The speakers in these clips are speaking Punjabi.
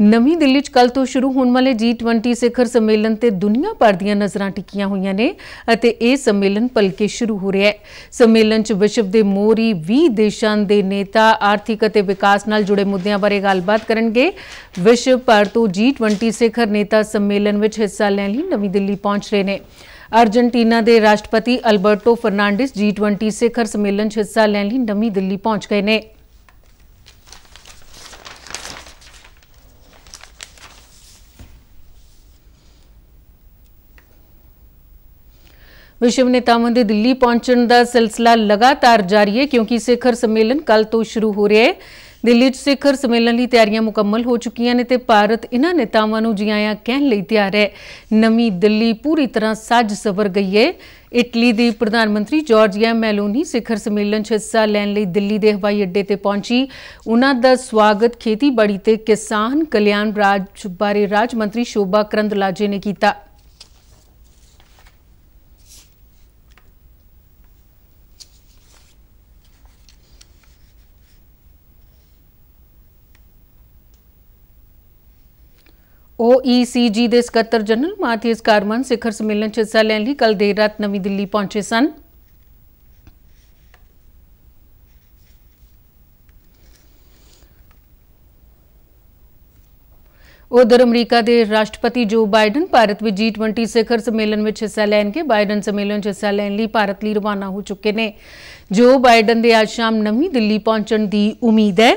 ਨਵੀਂ ਦਿੱਲੀ 'ਚ ਕੱਲ ਤੋਂ ਸ਼ੁਰੂ ਹੋਣ ਵਾਲੇ G20 ਸਿਖਰ ਸੰਮੇਲਨ ਤੇ ਦੁਨੀਆ ਭਰ ਦੀਆਂ ਨਜ਼ਰਾਂ ਟਿਕੀਆਂ ਹੋਈਆਂ ਨੇ ਅਤੇ ਇਹ ਸੰਮੇਲਨ ਪਲਕੇ ਸ਼ੁਰੂ ਹੋ ਰਿਹਾ ਹੈ ਸੰਮੇਲਨ 'ਚ ਵਿਸ਼ਵ ਦੇ ਮੋਰੀ 20 ਦੇਸ਼ਾਂ ਦੇ ਨੇਤਾ ਆਰਥਿਕ ਅਤੇ ਵਿਕਾਸ ਨਾਲ ਜੁੜੇ ਮੁੱਦਿਆਂ ਬਾਰੇ ਗੱਲਬਾਤ ਕਰਨਗੇ ਵਿਸ਼ਵ ਭਰ ਤੋਂ G20 ਸਿਖਰ ਨੇਤਾ ਸੰਮੇਲਨ ਵਿੱਚ ਹਿੱਸਾ ਲੈਣ ਲਈ ਨਵੀਂ ਦਿੱਲੀ ਪਹੁੰਚ ਰਹੇ ਨੇ ਅਰਜنٹੀਨਾ ਦੇ ਰਾਸ਼ਟਰਪਤੀ ਅਲਬਰਟੋ ਫਰਨਾਂਡਿਸ G20 ਸਿਖਰ ਸੰਮੇਲਨ 'ਚ ਹਿੱਸਾ ਲੈਣ ਲਈ ਨਵੀਂ ਦਿੱਲੀ ਪਹੁੰਚ ਗਏ ਨੇ ਵਿਸ਼ਵ ਨੇਤਾਵਾਂ ਦੇ ਦਿੱਲੀ ਪਹੁੰਚਣ ਦਾ ਸਿਲਸਿਲਾ ਲਗਾਤਾਰ ਜਾਰੀ ਹੈ ਕਿਉਂਕਿ ਸਿਖਰ ਸੰਮੇਲਨ ਕੱਲ ਤੋਂ ਸ਼ੁਰੂ ਹੋ ਰਿਹਾ ਹੈ ਦਿੱਲੀ 'ਚ ਸਿਖਰ ਸੰਮੇਲਨ ਲਈ ਤਿਆਰੀਆਂ ਮੁਕੰਮਲ ਹੋ ਚੁੱਕੀਆਂ ਨੇ ਤੇ ਭਾਰਤ ਇਹਨਾਂ ਨੇਤਾਵਾਂ ਨੂੰ ਜੀ ਆਇਆਂ ਕਹਿਣ ਲਈ ਤਿਆਰ ਹੈ ਨਵੀਂ ਦਿੱਲੀ ਪੂਰੀ ਤਰ੍ਹਾਂ ਸੱਜ ਸਵਰ ਗਈ ਹੈ ਇਟਲੀ ਦੀ ਪ੍ਰਧਾਨ ਮੰਤਰੀ ਜਾਰਜੀਆ ਮੈਲੋਨੀ ਸਿਖਰ ਸੰਮੇਲਨ 'ਚ ਹਿੱਸਾ ਲੈਣ ਲਈ ਦਿੱਲੀ ਦੇ ਹਵਾਈ ਅੱਡੇ ਤੇ ਪਹੁੰਚੀ ਉਹਨਾਂ ਦਾ ਸਵਾਗਤ ਖੇਤੀਬਾੜੀ ਤੇ ਕਿਸਾਨ ਕਲਿਆਣ ਰਾਜ ਬਾਰੇ ਰਾਜ ਮੰਤਰੀ ਸ਼ੋਭਾ ਕਰੰਦਲਾਜੇ ਨੇ ਕੀਤਾ ਓਈਸੀਜੀ e ਦੇ ਸਕੱਤਰ ਜਨਰਲ ਮਾਥੀਸ ਕਾਰਮਨ ਸਿਖਰ ਸੰਮੇਲਨ 'ਚ ਹਿੱਸਾ ਲੈਣ ਲਈ ਕੱਲ ਦੇਰ ਰਾਤ ਨਵੀਂ ਦਿੱਲੀ ਪਹੁੰਚੇ ਸਨ ਉਧਰ ਅਮਰੀਕਾ ਦੇ ਰਾਸ਼ਟਰਪਤੀ ਜੋ ਬਾਈਡਨ ਭਾਰਤ ਵਿੱਚ G20 ਸਿਖਰ ਸੰਮੇਲਨ ਵਿੱਚ ਹਿੱਸਾ ਲੈਣਗੇ ਬਾਈਡਨ ਸੰਮੇਲਨ 'ਚ ਹਿੱਸਾ ਲੈਣ ਲਈ ਭਾਰਤ ਲਈ ਰਵਾਨਾ ਹੋ ਚੁੱਕੇ ਨੇ ਜੋ ਬਾਈਡਨ ਦੇ ਅੱਜ ਸ਼ਾਮ ਨਵੀਂ ਦਿੱਲੀ ਪਹੁੰਚਣ ਦੀ ਉਮੀਦ ਹੈ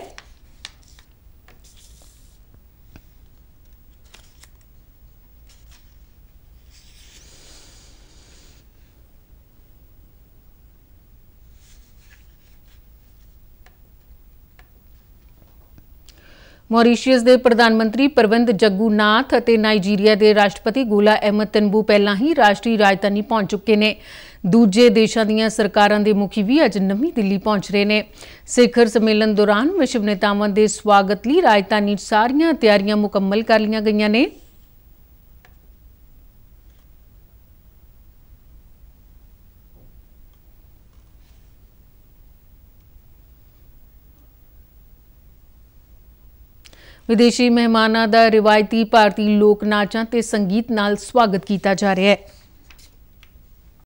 ਮੌਰੀਸ਼ੀਅਸ ਦੇ ਪ੍ਰਧਾਨ ਮੰਤਰੀ ਪ੍ਰਵਿੰਦ ਜੱਗੂਨਾਥ ਅਤੇ ਨਾਈਜੀਰੀਆ ਦੇ ਰਾਸ਼ਟਰਪਤੀ ਗੋਲਾ ਅਹਿਮਦ ਤਨਬੂ ਪਹਿਲਾਂ ਹੀ ਰਾਸ਼ਟਰੀ ਰਾਜਧਾਨੀ ਪਹੁੰਚ ਚੁੱਕੇ ਨੇ ਦੂਜੇ ਦੇਸ਼ਾਂ ਦੀਆਂ ਸਰਕਾਰਾਂ ਦੇ ਮੁਖੀ ਵੀ ਅੱਜ ਨਵੀਂ ਦਿੱਲੀ ਪਹੁੰਚ ਰਹੇ ਨੇ ਸਿਖਰ ਸੰਮੇਲਨ ਦੌਰਾਨ ਵਿਸ਼ਵ ਨੇਤਾਵਾਂ ਦੇ ਸਵਾਗਤ ਲਈ ਰਾਜਧਾਨੀ ਸਾਰੀਆਂ ਤਿਆਰੀਆਂ ਮੁਕੰਮਲ ਕਰ ਲਈਆਂ ਗਈਆਂ ਨੇ ਵਿਦੇਸ਼ੀ ਮਹਿਮਾਨਾਂ ਦਾ ਰਿਵਾਇਤੀ ਭਾਰਤੀ ਲੋਕ ਨਾਚਾਂ ਤੇ ਸੰਗੀਤ ਨਾਲ ਸਵਾਗਤ ਕੀਤਾ ਜਾ ਰਿਹਾ ਹੈ